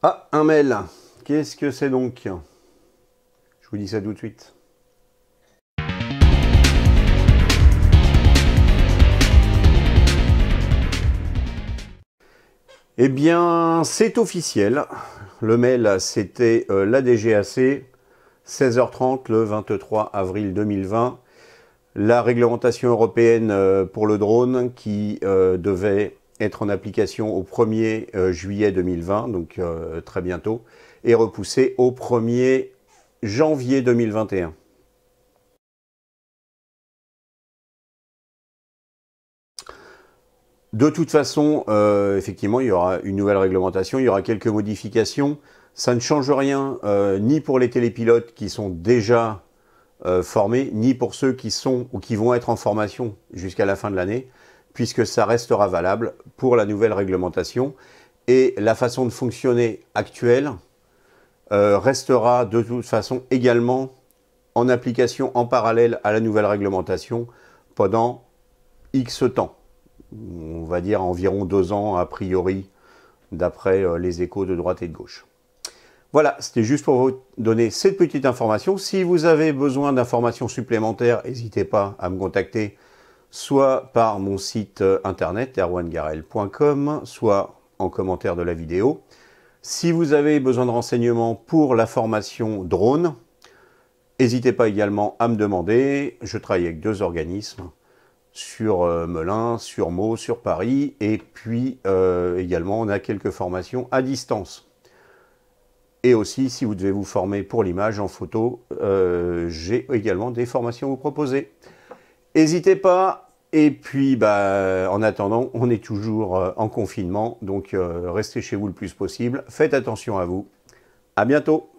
Ah, un mail. Qu'est-ce que c'est donc Je vous dis ça tout de suite. Eh bien, c'est officiel. Le mail, c'était euh, la DGAC, 16h30 le 23 avril 2020. La réglementation européenne euh, pour le drone qui euh, devait être en application au 1er euh, juillet 2020, donc euh, très bientôt, et repoussé au 1er janvier 2021. De toute façon, euh, effectivement, il y aura une nouvelle réglementation, il y aura quelques modifications. Ça ne change rien ni pour les télépilotes qui sont déjà formés, ni pour ceux qui sont ou qui vont être en formation jusqu'à la fin de l'année puisque ça restera valable pour la nouvelle réglementation. Et la façon de fonctionner actuelle euh, restera de toute façon également en application en parallèle à la nouvelle réglementation pendant X temps. On va dire environ deux ans a priori, d'après euh, les échos de droite et de gauche. Voilà, c'était juste pour vous donner cette petite information. Si vous avez besoin d'informations supplémentaires, n'hésitez pas à me contacter soit par mon site euh, internet erwangarel.com, soit en commentaire de la vidéo. Si vous avez besoin de renseignements pour la formation drone, n'hésitez pas également à me demander. Je travaille avec deux organismes sur euh, Melun, sur Meaux, sur Paris, et puis euh, également on a quelques formations à distance. Et aussi, si vous devez vous former pour l'image en photo, j'ai également des formations à vous proposer. N'hésitez pas. Et puis, bah, en attendant, on est toujours euh, en confinement. Donc, euh, restez chez vous le plus possible. Faites attention à vous. À bientôt.